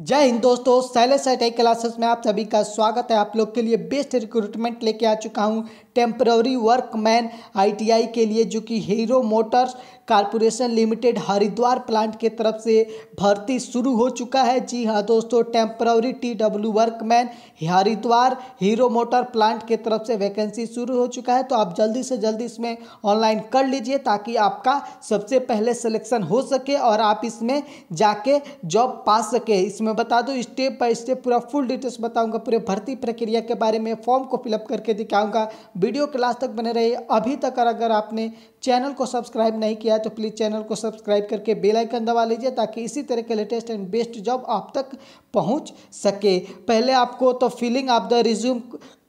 जय हिंद दोस्तों सैलस आई क्लासेस में आप सभी का स्वागत है आप लोग के लिए बेस्ट रिक्रूटमेंट लेके आ चुका हूँ टेम्प्ररी वर्कमैन आईटीआई के लिए जो कि Hero Motors Corporation Limited Haridwar plant के तरफ से भर्ती शुरू हो चुका है जी हाँ दोस्तों temporary T W workman Haridwar Hero motor plant के तरफ से वैकेंसी शुरू हो चुका है तो आप जल्दी से जल्दी इसमें ऑनलाइन कर लीजिए ताकि आपका सबसे पहले सिलेक्शन हो सके और आप इसमें जाके जॉब पा सके इस इसमें बता दूँ स्टेप बाय स्टेप पूरा फुल डिटेल्स बताऊंगा पूरे भर्ती प्रक्रिया के बारे में फॉर्म को फिलअप करके दिखाऊंगा वीडियो क्लास तक बने रहिए अभी तक अगर आपने चैनल को सब्सक्राइब नहीं किया तो प्लीज़ चैनल को सब्सक्राइब करके बेल आइकन दबा लीजिए ताकि इसी तरह के लेटेस्ट एंड बेस्ट जॉब आप तक पहुंच सके पहले आपको तो फिलिंग ऑफ द रिज्यूम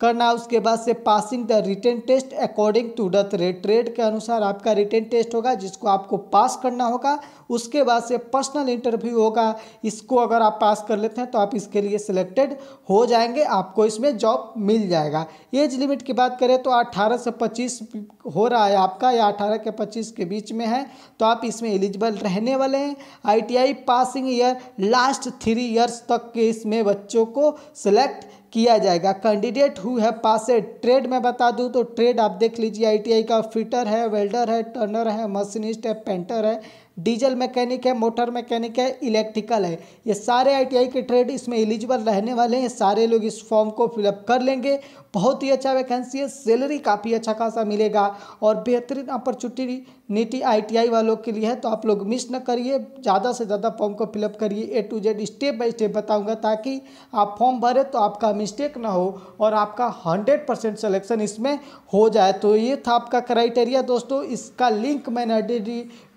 करना उसके बाद से passing the return test according to the thread trade के अनुसार आपका रिटर्न टेस्ट होगा जिसको आपको पास करना होगा उसके बाद से पर्सनल इंटरव्यू होगा इसको अगर आप पास कर लेते हैं तो आप इसके लिए सिलेक्टेड हो जाएंगे आपको इसमें जॉब मिल जाएगा एज लिमिट की बात करें तो अट्ठारह से पच्चीस हो रहा है आपका या अठारह के पच्चीस के बीच में है तो आप इसमें एलिजिबल रहने वाले हैं ITI passing year last three years तक के इसमें बच्चों को सिलेक्ट किया जाएगा कैंडिडेट हु है पास ट्रेड में बता दूं तो ट्रेड आप देख लीजिए आईटीआई का फिटर है वेल्डर है टर्नर है मशीनिस्ट है पेंटर है डीजल मैकेनिक है मोटर मैकेनिक है इलेक्ट्रिकल है ये सारे आईटीआई के ट्रेड इसमें एलिजिबल रहने वाले हैं सारे लोग इस फॉर्म को फिलअप कर लेंगे बहुत ही अच्छा वैकेंसी है सैलरी काफ़ी अच्छा खासा मिलेगा और बेहतरीन अपॉर्चुनिटी आई वालों के लिए है तो आप लोग मिस न करिए ज़्यादा से ज़्यादा फॉर्म को फिलअप करिए A to Z step by step बताऊँगा ताकि आप फॉर्म भरे तो आपका मिस्टेक ना हो और आपका हंड्रेड परसेंट सलेक्शन इसमें हो जाए तो ये था आपका क्राइटेरिया दोस्तों इसका लिंक मैंने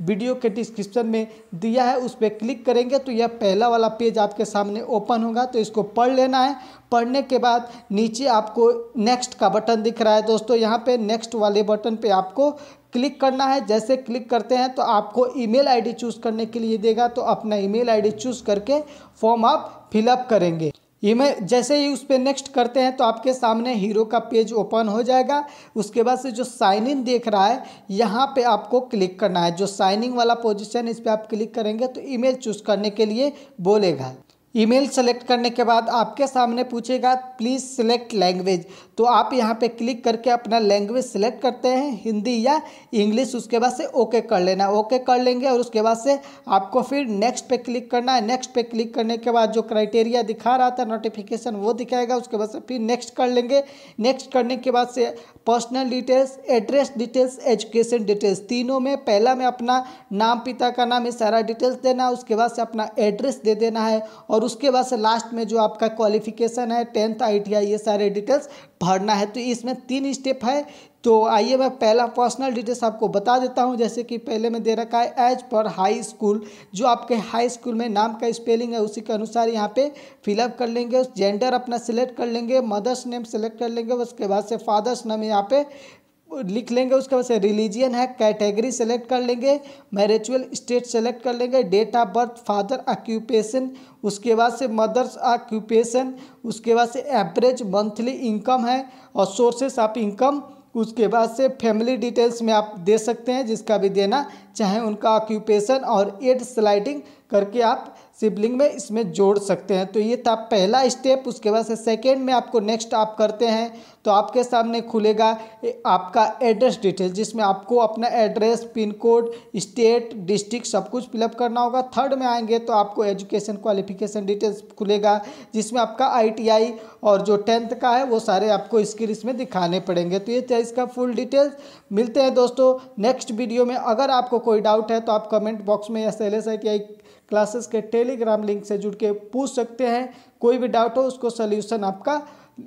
वीडियो के डिस्क्रिप्शन में दिया है उस पर क्लिक करेंगे तो यह पहला वाला पेज आपके सामने ओपन होगा तो इसको पढ़ लेना है पढ़ने के बाद नीचे आपको नेक्स्ट का बटन दिख रहा है दोस्तों यहाँ पे नेक्स्ट वाले बटन पे आपको क्लिक करना है जैसे क्लिक करते हैं तो आपको ईमेल आईडी चूज़ करने के लिए देगा तो अपना ईमेल आईडी चूज़ करके फॉर्म आप फिलअप करेंगे ये जैसे ही उस पर नेक्स्ट करते हैं तो आपके सामने हीरो का पेज ओपन हो जाएगा उसके बाद से जो साइन इन देख रहा है यहाँ पे आपको क्लिक करना है जो साइनिंग वाला पोजीशन इस पर आप क्लिक करेंगे तो ईमेल चूज करने के लिए बोलेगा ईमेल सेलेक्ट करने के बाद आपके सामने पूछेगा प्लीज़ सिलेक्ट लैंग्वेज तो आप यहाँ पे क्लिक करके अपना लैंग्वेज सिलेक्ट करते हैं हिंदी या इंग्लिश उसके बाद से ओके कर लेना ओके कर लेंगे और उसके बाद से आपको फिर नेक्स्ट पे क्लिक करना है नेक्स्ट पे क्लिक करने के बाद जो क्राइटेरिया दिखा रहा था नोटिफिकेशन वो दिखाएगा उसके बाद से फिर नेक्स्ट कर लेंगे नेक्स्ट करने के बाद से personal details address details education details तीनों में पहला में अपना नाम पिता का नाम ये सारा डिटेल्स देना उसके बाद से अपना एड्रेस दे देना है और उसके बाद से लास्ट में जो आपका क्वालिफिकेशन है टेंथ आई ये सारे डिटेल्स भरना है तो इसमें तीन स्टेप है तो आइए मैं पहला पर्सनल डिटेल्स आपको बता देता हूँ जैसे कि पहले में दे रखा है एज पर हाई स्कूल जो आपके हाई स्कूल में नाम का स्पेलिंग है उसी के अनुसार यहाँ पे फिलअप कर लेंगे उस जेंडर अपना सिलेक्ट कर लेंगे मदर्स नेम सेलेक्ट कर लेंगे उसके बाद से फादर्स नेम यहाँ पे लिख लेंगे उसके बाद से रिलीजियन है कैटेगरी सेलेक्ट कर लेंगे मैरिचुअल स्टेट सेलेक्ट कर लेंगे date of birth father occupation उसके बाद से मदर्स ऑक्यूपेशन उसके बाद से एवरेज मंथली इनकम है और सोर्सेस ऑफ इनकम उसके बाद से फैमिली डिटेल्स में आप दे सकते हैं जिसका भी देना चाहे उनका ऑक्यूपेशन और एड स्लाइडिंग करके आप सिबलिंग में इसमें जोड़ सकते हैं तो ये था पहला स्टेप उसके बाद से सेकेंड में आपको नेक्स्ट आप करते हैं तो आपके सामने खुलेगा आपका एड्रेस डिटेल जिसमें आपको अपना address pin code state district सब कुछ फिलअप करना होगा थर्ड में आएंगे तो आपको एजुकेशन क्वालिफिकेशन डिटेल्स खुलेगा जिसमें आपका आईटीआई और जो टेंथ का है वो सारे आपको स्किल इसमें दिखाने पड़ेंगे तो ये था इसका फुल डिटेल्स मिलते हैं दोस्तों नेक्स्ट वीडियो में अगर आपको कोई डाउट है तो आप कमेंट बॉक्स में S L S I classes के टेलीग्राम लिंक से जुड़ के पूछ सकते हैं कोई भी डाउट हो उसको सोल्यूशन आपका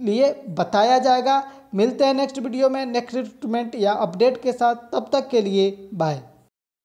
लिए बताया जाएगा मिलते हैं नेक्स्ट वीडियो में नेक्स्ट रिक्रूटमेंट या अपडेट के साथ तब तक के लिए बाय